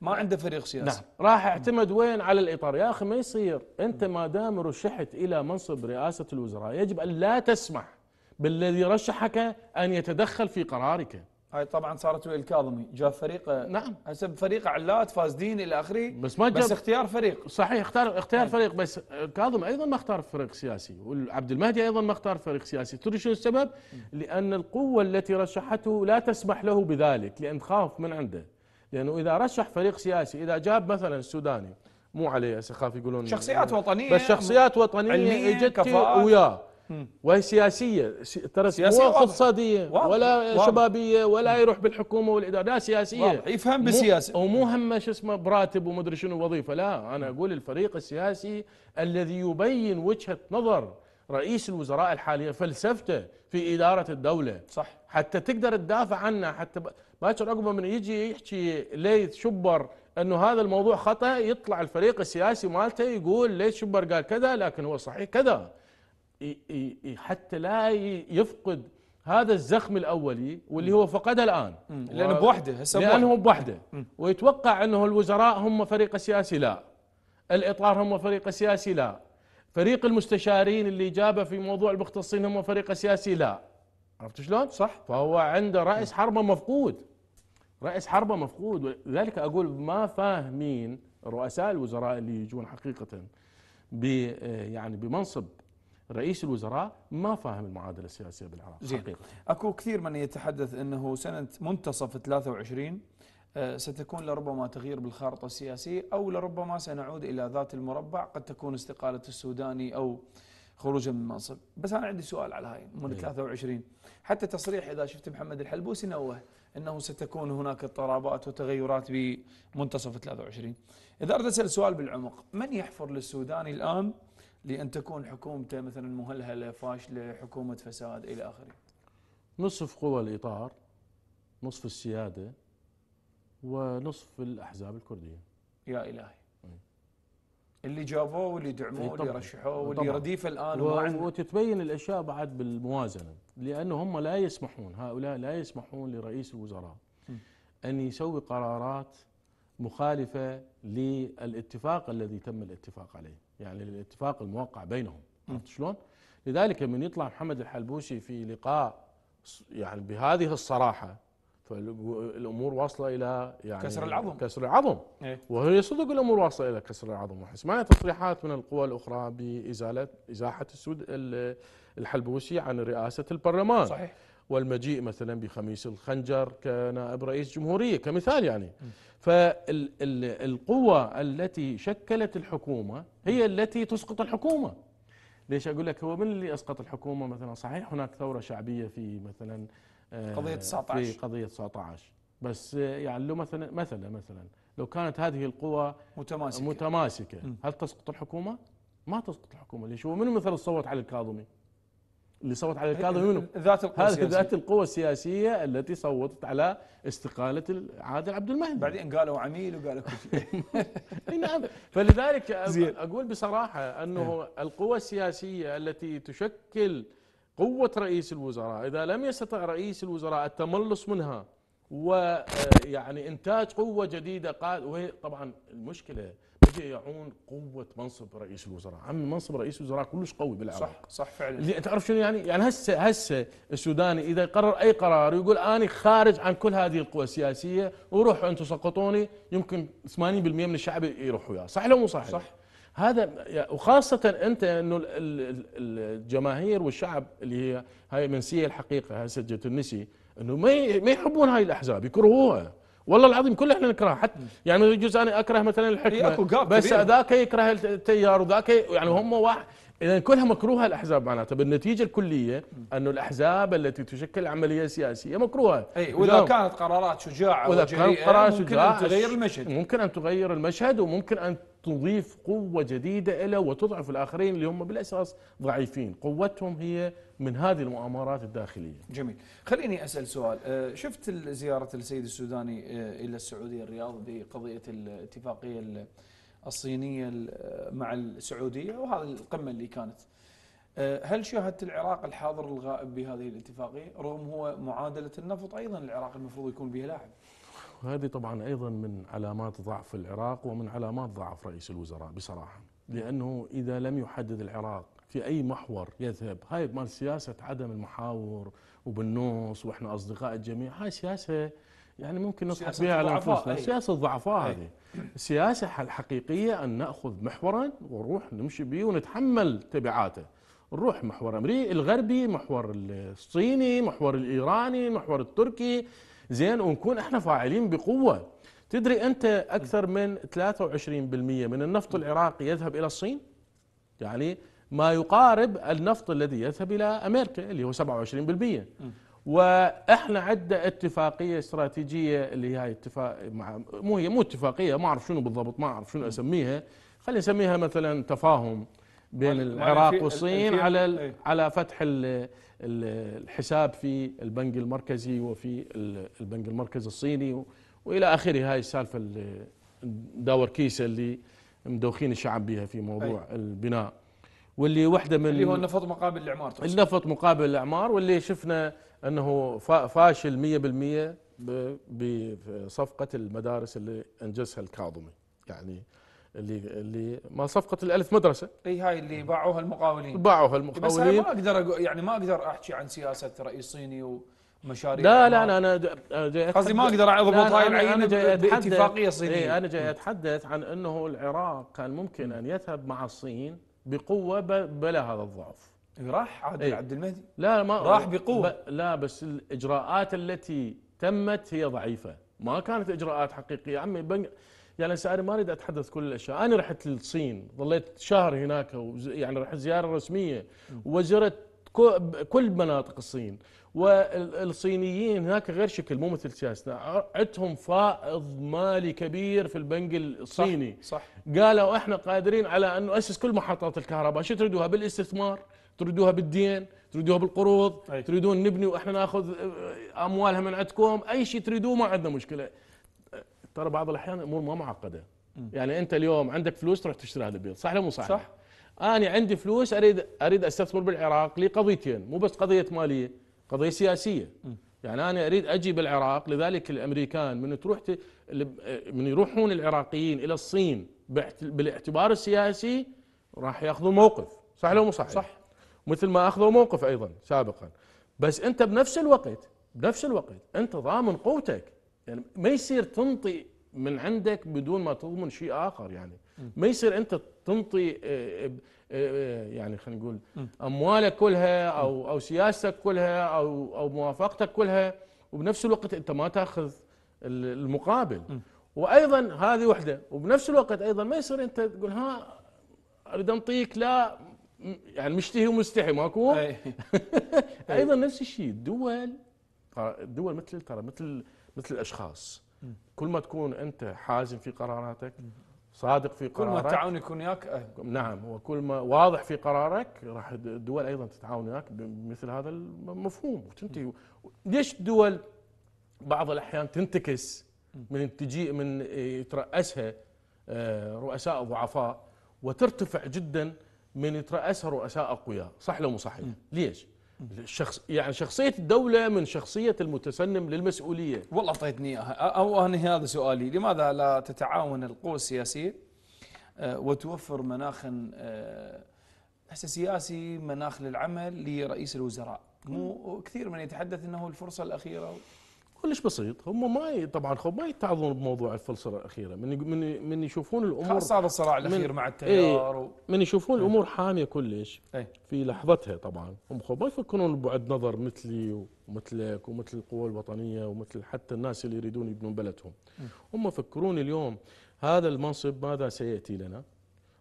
ما عنده فريق سياسي نعم راح اعتمد وين على الاطار يا اخي ما يصير انت ما دام رشحت الى منصب رئاسه الوزراء يجب ان لا تسمح بالذي رشحك ان يتدخل في قرارك هاي طبعا صارت ويا الكاظمي جاب فريقه آه، نعم هسه فريق علات فازدين الى اخره بس ما بس اختيار فريق صحيح اختار اختيار نعم. فريق بس آه، كاظم ايضا ما اختار فريق سياسي وعبد المهدي ايضا ما اختار فريق سياسي تدري شنو السبب؟ لان القوه التي رشحته لا تسمح له بذلك لان خاف من عنده لانه اذا رشح فريق سياسي اذا جاب مثلا السوداني مو عليه هسه خاف يقولون شخصيات يعني وطنيه بس شخصيات وطنيه اجت وياه وهي سياسيه ترى سياسية مو اقتصاديه ولا واضح. شبابيه ولا يروح بالحكومه والاداره لا سياسيه واضح. يفهم بالسياسه ومو همه شو اسمه براتب ومدري شنو وظيفه لا انا اقول الفريق السياسي الذي يبين وجهه نظر رئيس الوزراء الحاليه فلسفته في اداره الدوله صح حتى تقدر تدافع عنه حتى باكر عقبه من يجي يحكي ليث شبر انه هذا الموضوع خطا يطلع الفريق السياسي مالته يقول ليث شبر قال كذا لكن هو صحيح كذا حتى لا يفقد هذا الزخم الاولي واللي هو فقده الان لانه بوحده هسه لانه بوحده ويتوقع انه الوزراء هم فريق السياسي لا الاطار هم فريق السياسي لا فريق المستشارين اللي جابه في موضوع المختصين هم فريق السياسي لا عرفت شلون؟ صح فهو عنده راس حربه مفقود راس حربه مفقود ولذلك اقول ما فاهمين رؤساء الوزراء اللي يجون حقيقه ب يعني بمنصب رئيس الوزراء ما فاهم المعادله السياسيه بالعراق زين. حقيقه اكو كثير من يتحدث انه سنه منتصف 23 آه، ستكون لربما تغيير بالخارطه السياسيه او لربما سنعود الى ذات المربع قد تكون استقاله السوداني او خروجه من المنصب بس انا عندي سؤال على هاي من 23 إيه. حتى تصريح اذا شفت محمد الحلبوسي نوه انه ستكون هناك اضطرابات وتغيرات بمنتصف 23 اذا أردت اسال سؤال بالعمق من يحفر للسوداني الان لأن تكون حكومته مثلا مهلهلة فاشلة حكومة فساد إلى آخره نصف قوى الإطار نصف السيادة ونصف الأحزاب الكردية يا إلهي اللي جابوه واللي دعموه واللي رشحوه واللي رديفه الان و... وتتبين الاشياء بعد بالموازنه لانه هم لا يسمحون هؤلاء لا يسمحون لرئيس الوزراء م. ان يسوي قرارات مخالفه للاتفاق الذي تم الاتفاق عليه يعني الاتفاق الموقع بينهم عرفت شلون؟ لذلك من يطلع محمد الحلبوشي في لقاء يعني بهذه الصراحه فالامور واصله الى يعني كسر العظم كسر العظم إيه؟ وهي صدق الامور واصله الى كسر العظم سمعنا تصريحات من القوى الاخرى بازاله ازاحه السود الحلبوشي عن رئاسه البرلمان صحيح والمجيء مثلا بخميس الخنجر كنائب رئيس جمهورية كمثال يعني فالقوة التي شكلت الحكومة هي التي تسقط الحكومة ليش أقول لك هو من اللي أسقط الحكومة مثلا صحيح هناك ثورة شعبية في مثلا آه، قضية 19 في قضية 19 بس يعني لو مثلا مثلا مثلا لو كانت هذه القوى متماسكة متماسكة هل تسقط الحكومة؟ ما تسقط الحكومة ليش هو من مثلا صوت على الكاظمي؟ اللي صوت على الكاظمي ذات القوة هذه ذات القوة السياسية التي صوتت على استقالة عادل عبد المهدي بعدين قالوا عميل وقالوا كل شيء نعم فلذلك أقول بصراحة أنه إيه. القوة السياسية التي تشكل قوة رئيس الوزراء إذا لم يستطع رئيس الوزراء التملص منها ويعني آه، إنتاج قوة جديدة وهي طبعا المشكلة حاجه يعون قوه منصب رئيس الوزراء، عم منصب رئيس الوزراء كلش قوي بالعراق صح صح فعلا تعرف شنو يعني؟ يعني هسه هسه السوداني اذا قرر اي قرار يقول انا خارج عن كل هذه القوى السياسيه وروحوا انتم سقطوني يمكن 80% من الشعب يروح وياه، صح لو مو صح؟ صح هذا وخاصة أنت أنه الجماهير والشعب اللي هي هاي منسية الحقيقة هسه النسي أنه ما ما يحبون هاي الأحزاب يكرهوها والله العظيم كل احنا نكرهه حتى يعني يجوز انا اكره مثلا الحكمه إيه، بس ذاك يكره التيار وذاك يعني هم واحد اذا كلها مكروهه الاحزاب معناتها بالنتيجه طيب الكليه انه الاحزاب التي تشكل عمليه سياسيه مكروهه اي واذا كانت قرارات شجاعه واذا كانت قرارات شجاعه ممكن ان تغير المشهد ممكن ان تغير المشهد وممكن ان تضيف قوه جديده له وتضعف الاخرين اللي هم بالاساس ضعيفين قوتهم هي من هذه المؤامرات الداخليه جميل خليني اسال سؤال آه، شفت زياره السيد السوداني آه، الى السعوديه الرياض بقضيه الاتفاقيه الصينيه مع السعوديه وهذه القمه اللي كانت. آه، هل شاهدت العراق الحاضر الغائب بهذه الاتفاقيه رغم هو معادله النفط ايضا العراق المفروض يكون بها لاعب؟ وهذه طبعا ايضا من علامات ضعف العراق ومن علامات ضعف رئيس الوزراء بصراحه لانه اذا لم يحدد العراق في اي محور يذهب هاي مال سياسه عدم المحاور وبالنص واحنا اصدقاء الجميع هاي سياسه يعني ممكن نضحك بها على انفسنا سياسه ضعفاء هذه السياسة الحقيقية أن نأخذ محورا ونروح نمشي به ونتحمل تبعاته نروح محور أمريكي الغربي محور الصيني محور الإيراني محور التركي زين ونكون احنا فاعلين بقوة تدري أنت أكثر من 23% من النفط العراقي يذهب إلى الصين يعني ما يقارب النفط الذي يذهب إلى أمريكا اللي هو 27% واحنا عندنا اتفاقيه استراتيجيه اللي هي اتفاق مع مو هي مو اتفاقيه ما اعرف شنو بالضبط ما اعرف شنو اسميها خلينا نسميها مثلا تفاهم بين العراق والصين على على فتح الحساب في البنك المركزي وفي البنك المركزي الصيني والى اخره هاي السالفه داور كيسه اللي مدوخين الشعب بها في موضوع البناء واللي واحده من اللي هو النفط مقابل الاعمار النفط مقابل الاعمار واللي شفنا انه فاشل 100% بصفقه المدارس اللي انجزها الكاظمي يعني اللي اللي ما صفقه الألف مدرسه اي هاي اللي باعوها المقاولين باعوها المقاولين بس ما اقدر يعني ما اقدر احكي عن سياسه رئيس صيني ومشاريع لا لا انا انا قصدي ما اقدر اضبط هاي العينه باتفاقيه صينيه اي انا جاي اتحدث عن انه العراق كان ممكن ان يذهب مع الصين بقوه بلا هذا الضعف إيه، راح عادل إيه؟ عبد المهدي لا ما راح بقوه ب... لا بس الاجراءات التي تمت هي ضعيفه ما كانت اجراءات حقيقيه عمي بن... يعني ساري انا ما اريد اتحدث كل الاشياء، انا رحت للصين ظليت شهر هناك وز... يعني رحت زياره رسميه وزرت كل مناطق الصين والصينيين هناك غير شكل مو مثل سياستنا عندهم فائض مالي كبير في البنك الصيني صح, صح. قالوا احنا قادرين على ان نؤسس كل محطات الكهرباء شو تريدوها بالاستثمار تريدوها بالدين تريدوها بالقروض أي. تريدون نبني واحنا ناخذ آه، اموالها من عندكم اي شيء تريدوه ما عندنا مشكله ترى بعض الاحيان الامور ما معقده م. يعني انت اليوم عندك فلوس تروح تشتري هذا البيض صح ولا مو صح؟ صح انا عندي فلوس اريد اريد استثمر بالعراق لقضيتين مو بس قضيه ماليه قضية سياسية يعني أنا أريد أجي بالعراق لذلك الأمريكان من تروح ت... من يروحون العراقيين إلى الصين بالاعتبار السياسي راح ياخذوا موقف صح لو مو صح؟ صح مثل ما أخذوا موقف أيضا سابقا بس أنت بنفس الوقت بنفس الوقت أنت ضامن قوتك يعني ما يصير تنطي من عندك بدون ما تضمن شيء آخر يعني ما يصير أنت تنطي آه، آه، إيه، إيه، يعني خلينا نقول اموالك كلها او او سياستك كلها او او موافقتك كلها وبنفس الوقت انت ما تاخذ المقابل وايضا هذه وحده وبنفس الوقت ايضا ما يصير انت تقول ها اريد انطيك لا يعني مشتهي ومستحي ماكو ايضا نفس الشيء الدول الدول مثل ترى مثل مثل الاشخاص كل ما تكون انت حازم في قراراتك صادق في قرارك كل ما التعاون يكون وياك أه. نعم وكل ما واضح في قرارك راح الدول ايضا تتعاون وياك بمثل هذا المفهوم وتنتهي ليش الدول بعض الاحيان تنتكس من تجي من يترأسها آه، رؤساء ضعفاء وترتفع جدا من يترأسها رؤساء اقوياء صح لو مو صحيح ليش؟ الشخص يعني شخصيه الدوله من شخصيه المتسنم للمسؤوليه والله اعطيتني اياها او انا هذا سؤالي لماذا لا تتعاون القوى السياسيه وتوفر مناخا هسه سياسي مناخ للعمل لرئيس الوزراء مو كثير من يتحدث انه الفرصه الاخيره كلش بسيط هم ما طبعا خب ما يتعظون بموضوع الفلسفه الاخيره من من من يشوفون الامور خاصه هذا الصراع الاخير مع إيه، التيار ايه و... من يشوفون إيه. الامور حاميه كلش ايه في لحظتها طبعا هم خب ما يفكرون بعد نظر مثلي ومثلك ومثل القوى الوطنيه ومثل حتى الناس اللي يريدون يبنون بلدهم إيه. هم يفكرون اليوم هذا المنصب ماذا سياتي لنا؟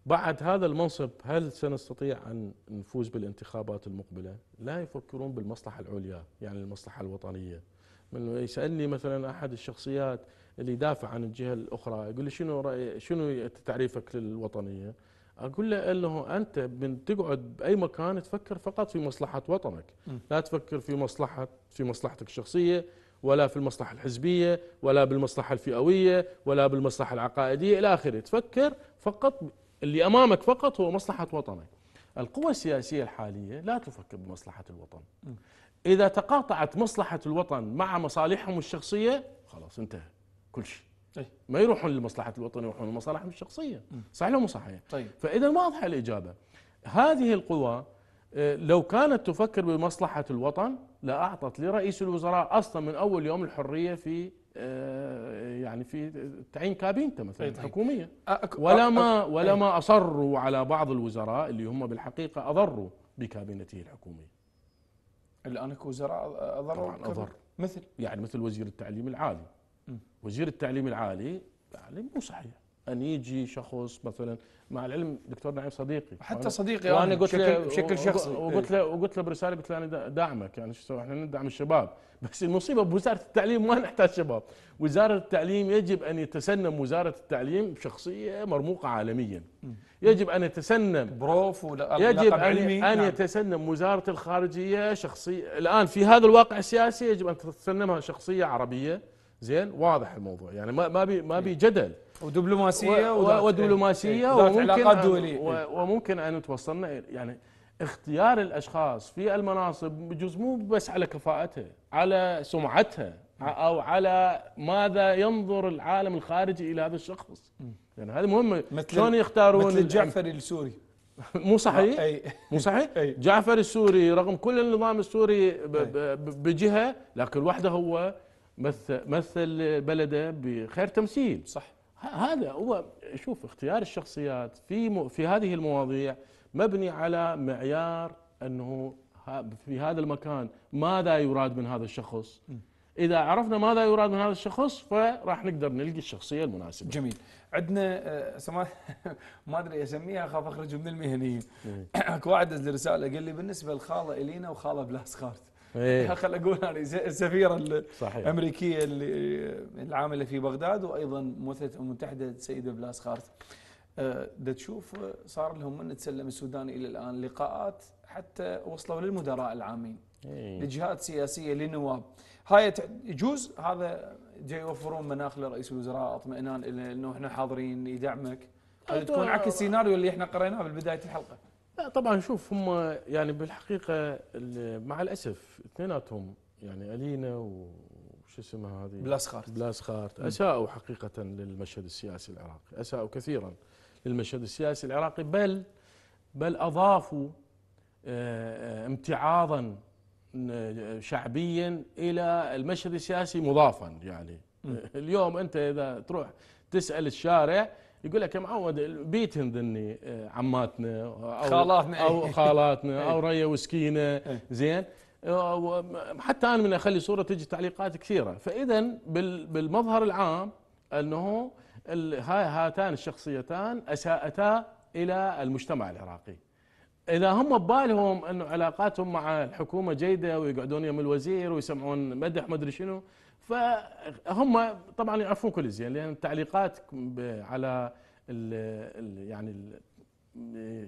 بعد هذا المنصب هل سنستطيع أن نفوز بالانتخابات المقبلة؟ لا يفكرون بالمصلحة العليا يعني المصلحة الوطنية من يسالني مثلا احد الشخصيات اللي يدافع عن الجهه الاخرى يقول لي شنو راي شنو تعريفك للوطنيه؟ اقول له انه انت من تقعد باي مكان تفكر فقط في مصلحه وطنك، لا تفكر في مصلحه في مصلحتك الشخصيه ولا في المصلحه الحزبيه ولا بالمصلحه الفئويه ولا بالمصلحه العقائديه الى اخره، تفكر فقط اللي امامك فقط هو مصلحه وطنك. القوى السياسيه الحاليه لا تفكر بمصلحه الوطن. إذا تقاطعت مصلحة الوطن مع مصالحهم الشخصية خلاص انتهى كل شيء طيب. ما يروحون لمصلحة الوطن يروحون لمصالحهم الشخصية صح لو مو صحيح طيب. فإذا واضحة الإجابة هذه القوى آه، لو كانت تفكر بمصلحة الوطن لأعطت لرئيس الوزراء أصلا من أول يوم الحرية في آه، يعني في تعيين كابينته مثلا طيب. حكومية ولا ما ولا ما أصروا على بعض الوزراء اللي هم بالحقيقة أضروا بكابينته الحكومية اللي انا كوزراء اضر اضر مثل يعني مثل وزير التعليم العالي م. وزير التعليم العالي يعني مو صحيح ان يجي شخص مثلا مع العلم دكتور نعيم صديقي حتى صديقي وانا يعني قلت له بشكل شخصي وقلت له إيه. وقلت له برساله قلت له انا داعمك يعني شو اسوي احنا ندعم الشباب بس المصيبه بوزاره التعليم ما نحتاج شباب وزاره التعليم يجب ان يتسنم وزاره التعليم شخصيه مرموقه عالميا يجب ان يتسنم بروف ولا يجب ان, أن نعم. يتسنم وزاره الخارجيه شخصيه الان في هذا الواقع السياسي يجب ان تتسنمها شخصيه عربيه زين واضح الموضوع يعني ما ما بي ما إيه. بي جدل ودبلوماسيه و... ودبلوماسيه إيه، وممكن علاقات دوليه وممكن ان توصلنا يعني اختيار الاشخاص في المناصب بجوز مو بس على كفاءتها على سمعتها او على ماذا ينظر العالم الخارجي الى هذا الشخص يعني هذه مهمه شلون يختارون مثل الجعفري السوري مو صحيح مو صحيح جعفر السوري رغم كل النظام السوري بجهه لكن وحده هو مثل مثل بلده بخير تمثيل صح هذا هو شوف اختيار الشخصيات في في هذه المواضيع مبني على معيار انه في هذا المكان ماذا يراد من هذا الشخص اذا عرفنا ماذا يراد من هذا الشخص فراح نقدر نلقي الشخصيه المناسبه جميل عندنا آه، سماح ما ادري اسميها اخاف اخرج من المهنيين اكو واحد رساله قال لي بالنسبه لخاله الينا وخاله بلاس إيه؟ خل اقول يعني السفيره الامريكيه اللي العامله في بغداد وايضا ممثله الامم المتحده السيده بلاس خارت آه، ده تشوف صار لهم من تسلم السودان الى الان لقاءات حتى وصلوا للمدراء العامين إيه؟ لجهات سياسيه للنواب هاي يجوز هذا جاي يوفرون مناخ لرئيس الوزراء اطمئنان انه احنا حاضرين يدعمك تكون عكس السيناريو اللي احنا قريناه في بدايه الحلقه لا طبعا شوف هم يعني بالحقيقه مع الاسف اثنيناتهم يعني الينا وش اسمها هذه بلاس خارت بلاس خارت اساءوا حقيقه للمشهد السياسي العراقي اساءوا كثيرا للمشهد السياسي العراقي بل بل اضافوا آه، آه، امتعاضا شعبيا الى المشهد السياسي مضافا يعني اليوم انت اذا تروح تسال الشارع يقول لك يا معود بيت ذني آه، عماتنا او خالاتنا او خالاتنا او إيه. ريا وسكينه إيه. زين آه، حتى انا من اخلي صوره تجي تعليقات كثيره فاذا بالمظهر العام انه هاتان الشخصيتان اساءتا الى المجتمع العراقي اذا هم ببالهم انه علاقاتهم مع الحكومه جيده ويقعدون يم الوزير ويسمعون مدح مدري شنو فهم طبعا يعرفون كل زين لان التعليقات على الـ يعني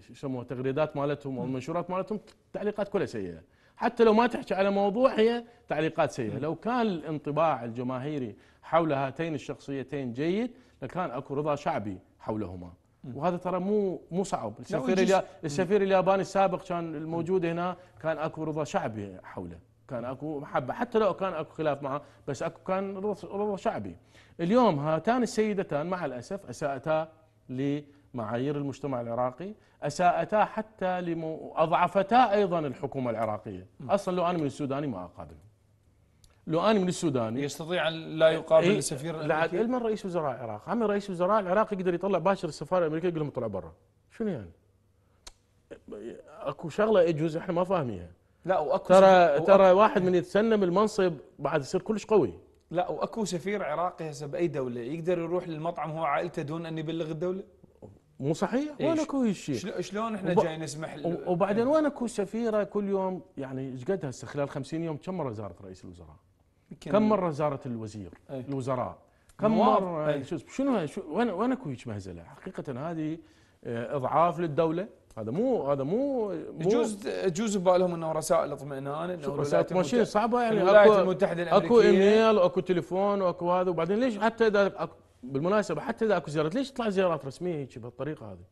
شو يسموها التغريدات مالتهم او المنشورات مالتهم تعليقات كلها سيئه حتى لو ما تحكي على موضوع هي تعليقات سيئه لو كان الانطباع الجماهيري حول هاتين الشخصيتين جيد لكان اكو رضا شعبي حولهما وهذا ترى مو مو صعب نعم، السفير السفير الياباني السابق كان الموجود هنا كان اكو رضا شعبي حوله كان اكو محبه حتى لو كان اكو خلاف معه بس اكو كان رضا شعبي اليوم هاتان السيدتان مع الاسف اساءتا لمعايير المجتمع العراقي اساءتا حتى لمو... اضعفتا ايضا الحكومه العراقيه اصلا لو انا من السوداني ما اقابلهم لو انا من السوداني يستطيع ان لا يقابل إيه السفير الامريكي علما رئيس وزراء العراق عم رئيس وزراء العراق يقدر يطلع باشر السفاره الامريكيه يقول لهم اطلع برا شنو يعني اكو شغله يجوز احنا ما فاهمينها لا واكو ترى ترى واحد من يتسنم المنصب بعد يصير كلش قوي لا واكو سفير عراقي هسه باي دوله يقدر يروح للمطعم هو عائلته دون ان يبلغ الدوله مو صحيح وين اكو هالشيء شلون احنا وب... جاي نسمح وبعدين إيه. وين اكو سفيره كل يوم يعني ايش قد هسه خلال 50 يوم كم مره زارت رئيس الوزراء؟ كم مره زارت الوزير أي. الوزراء؟ كم مره إيه. شنو شو وين وين اكو هيك مهزله؟ حقيقه هذه آه، اضعاف للدوله هذا مو هذا مو يجوز يجوز ببالهم انه رسائل اطمئنان انه رسائل ماشي صعبه يعني الولايات اكو المتحده الامريكيه اكو ايميل واكو تليفون واكو هذا وبعدين ليش حتى اذا بالمناسبه حتى اذا اكو زيارات ليش تطلع زيارات رسميه هيك بهالطريقه هذه؟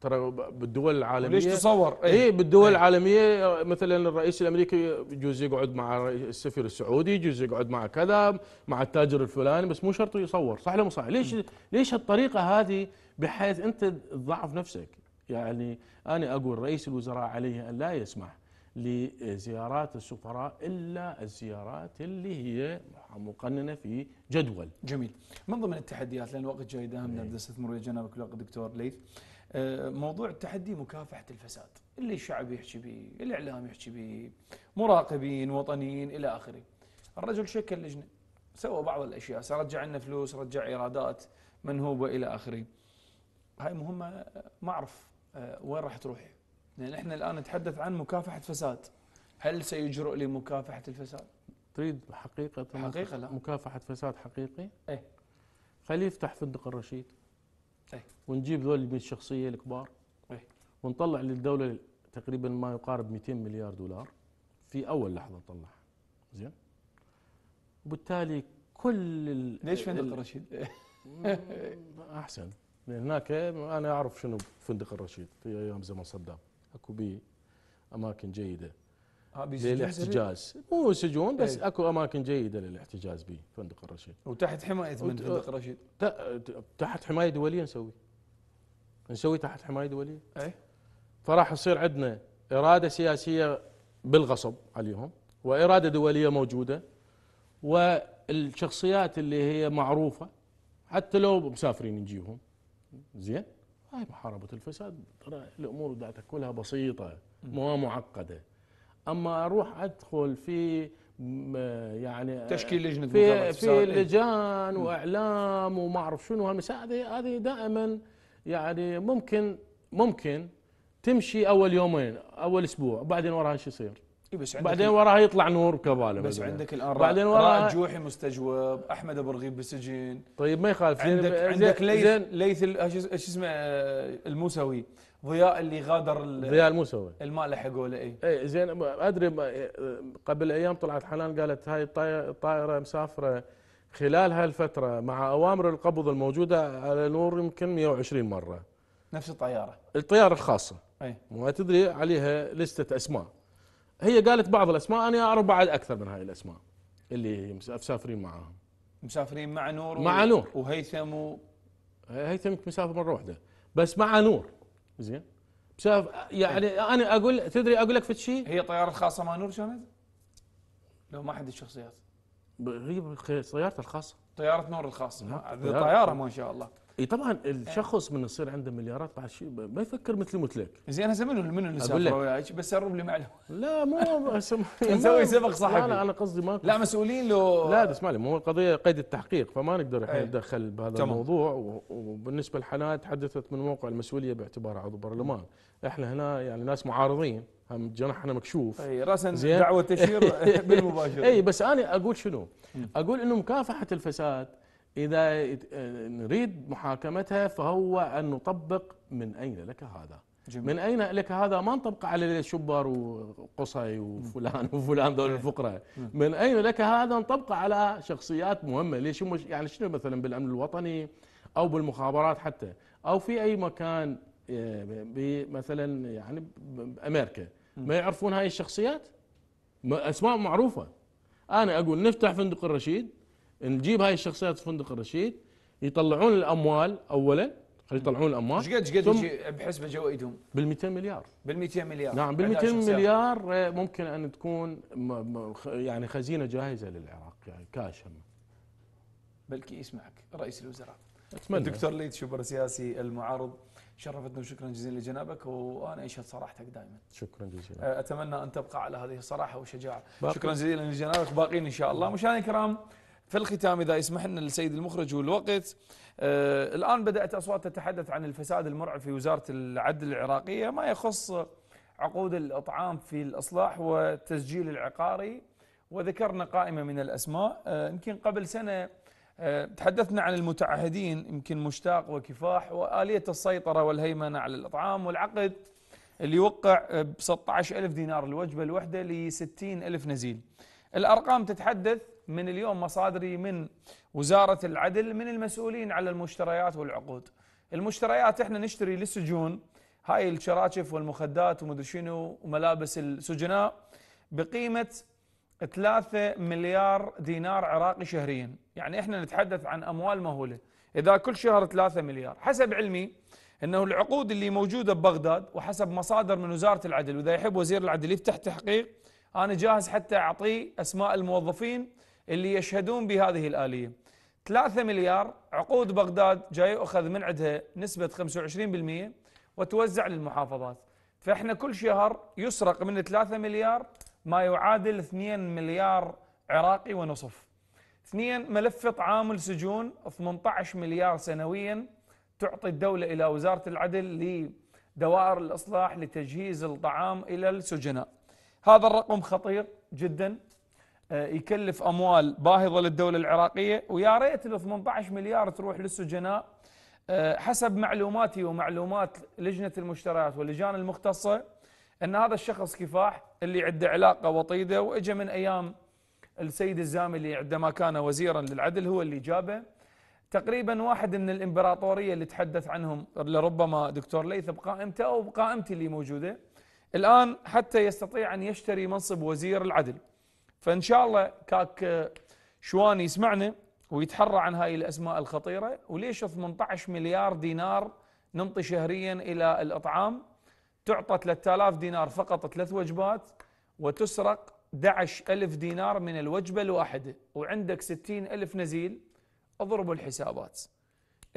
ترى بالدول العالميه ليش تصور؟ اي إيه بالدول أي. العالميه مثلا الرئيس الامريكي يجوز يقعد مع السفير السعودي، يجوز يقعد مع كذا، مع التاجر الفلاني بس مو شرط يصور، صح ولا مو صح؟ ليش ليش هالطريقه هذه بحيث انت تضعف نفسك؟ يعني أنا أقول رئيس الوزراء عليه أن لا يسمح لزيارات السفراء إلا الزيارات اللي هي مقننة في جدول جميل من ضمن التحديات لأن الوقت جاي داهمنا إيه. بدنا ويا جنابك دكتور ليث آه، موضوع التحدي مكافحة الفساد اللي الشعب يحكي به الإعلام يحكي به مراقبين وطنيين إلى آخره الرجل شكل لجنة سوى بعض الأشياء رجع لنا فلوس رجع إيرادات منهوبة إلى آخره هاي مهمة آه، ما أعرف آه، وين راح تروح؟ لان احنا الان نتحدث عن مكافحه فساد. هل سيجرؤ لمكافحه الفساد؟ تريد حقيقه حقيقه لا مكافحه فساد حقيقي؟ ايه خليه يفتح فندق الرشيد. ايه ونجيب ذول من الشخصيه الكبار. ايه ونطلع للدوله تقريبا ما يقارب 200 مليار دولار في اول لحظه نطلعها. زين؟ وبالتالي كل ليش فندق الرشيد؟ احسن من هناك انا اعرف شنو فندق الرشيد في ايام زمن صدام اكو بي اماكن جيده للاحتجاز مو سجون بس إيه. اكو اماكن جيده للاحتجاز به فندق الرشيد وتحت حمايه من فندق الرشيد تحت حمايه دوليه نسوي نسوي تحت حمايه دوليه اي فراح يصير عندنا اراده سياسيه بالغصب عليهم واراده دوليه موجوده والشخصيات اللي هي معروفه حتى لو مسافرين نجيهم زين هاي محاربه الفساد ترى الامور بدها كلها بسيطه مو معقده اما اروح ادخل في يعني تشكيل لجنه في في إيه. لجان واعلام وما اعرف شنو هذه هذه دائما يعني ممكن ممكن تمشي اول يومين اول اسبوع وبعدين وراها شو يصير إيه بس عندك بعدين وراها يطلع نور كباله بس مثلاً. عندك الان بعدين وراها جوحي مستجوب احمد ابو رغيب بالسجن طيب ما يخالف عندك عندك ليث ليث شو اسمه آه، الموسوي ضياء اللي غادر ضياء الموسوي الماء لحقوا له اي اي زين ادري إيه، قبل ايام طلعت حنان قالت هاي الطائره مسافره خلال هالفتره مع اوامر القبض الموجوده على نور يمكن 120 مره نفس الطياره الطياره الخاصه اي وتدري عليها لسته اسماء هي قالت بعض الاسماء انا اعرف بعد اكثر من هاي الاسماء اللي مسافرين معاهم مسافرين مع نور مع نور وهيثم و... هيثم مسافر مره واحده بس مع نور زين مسافر يعني هي. طيب. انا اقول تدري اقول لك في شيء هي طياره خاصه مع نور كانت؟ لو ما حد الشخصيات هي ب... سيارته الخاصه طياره نور الخاص نعم، طياره ما شاء الله اي طبعا الشخص إيه. من يصير عنده مليارات بعد شيء ما يفكر مثل مثلك زين هسه منو منو اللي سافر وياك بس قرب لي معلومه لا مو نسوي سبق صحفي لا انا قصدي ما لا مسؤولين له لا بس ما مو القضيه قيد التحقيق فما نقدر احنا إيه. نتدخل بهذا تمام. الموضوع وبالنسبه للحالات حدثت من موقع المسؤوليه باعتبار عضو برلمان احنا هنا يعني ناس معارضين هم جناحنا مكشوف اي راسا دعوه تشير بالمباشر اي بس انا اقول شنو؟ اقول انه مكافحه الفساد اذا آه، نريد محاكمتها فهو ان نطبق من اين لك هذا؟ جميل. من اين لك هذا ما نطبق على الشبار وقصي وفلان وفلان ذول إيه. الفقراء من اين لك هذا نطبق على شخصيات مهمه ليش يعني شنو مثلا بالامن الوطني او بالمخابرات حتى او في اي مكان بمثلا يعني بامريكا ما يعرفون هاي الشخصيات اسماء معروفه انا اقول نفتح فندق الرشيد نجيب هاي الشخصيات في فندق الرشيد يطلعون الاموال اولا خلي يطلعون الاموال ايش قد ايش قد بحسبه جوائدهم؟ بال 200 مليار بال 200 مليار نعم بال 200 مليار آه، ممكن ان تكون يعني خزينه جاهزه للعراق يعني كاش هم بلكي يسمعك رئيس الوزراء أتمنى. الدكتور ليت شبر سياسي المعارض شرفتنا وشكرا جزيلا لجنابك وانا اشهد صراحتك دائما. شكرا جزيلا. أه، اتمنى ان تبقى على هذه الصراحه والشجاعه. شكرا جزيلا لجنابك باقين ان شاء الله. مشاهدينا الكرام في الختام اذا يسمح لنا السيد المخرج والوقت آه الان بدات اصوات تتحدث عن الفساد المرعب في وزاره العدل العراقيه ما يخص عقود الاطعام في الاصلاح والتسجيل العقاري وذكرنا قائمه من الاسماء أه، يمكن آه قبل سنه آه، تحدثنا عن المتعهدين يمكن مشتاق وكفاح وآلية السيطرة والهيمنة على الإطعام والعقد اللي وقع ب ألف دينار الوجبة الواحدة ل ألف نزيل الأرقام تتحدث من اليوم مصادري من وزارة العدل من المسؤولين على المشتريات والعقود المشتريات احنا نشتري للسجون هاي الشراشف والمخدات ومدري شنو وملابس السجناء بقيمة 3 مليار دينار عراقي شهريا يعني احنا نتحدث عن اموال مهوله اذا كل شهر 3 مليار حسب علمي انه العقود اللي موجوده ببغداد وحسب مصادر من وزاره العدل واذا يحب وزير العدل يفتح تحقيق انا جاهز حتى اعطيه اسماء الموظفين اللي يشهدون بهذه الاليه 3 مليار عقود بغداد جاي يؤخذ من عندها نسبه 25% وتوزع للمحافظات فاحنا كل شهر يسرق من 3 مليار ما يعادل 2 مليار عراقي ونصف اثنين ملف عامل سجون 18 مليار سنويا تعطي الدولة إلى وزارة العدل لدوائر الإصلاح لتجهيز الطعام إلى السجناء هذا الرقم خطير جدا آه، يكلف أموال باهظة للدولة العراقية ويا ريت ال 18 مليار تروح للسجناء آه، حسب معلوماتي ومعلومات لجنة المشتريات واللجان المختصة ان هذا الشخص كفاح اللي عنده علاقه وطيده واجى من ايام السيد الزامي اللي عندما كان وزيرا للعدل هو اللي جابه تقريبا واحد من الامبراطوريه اللي تحدث عنهم لربما دكتور ليث بقائمته او بقائمتي اللي موجوده الان حتى يستطيع ان يشتري منصب وزير العدل فان شاء الله كاك شوان يسمعنا ويتحرى عن هاي الاسماء الخطيره وليش 18 مليار دينار ننطي شهريا الى الاطعام تعطى 3000 دينار فقط ثلاث وجبات وتسرق 11000 دينار من الوجبة الواحدة وعندك 60000 نزيل اضربوا الحسابات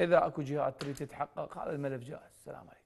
إذا أكو جهات تريد تتحقق هذا الملف جاهز السلام عليكم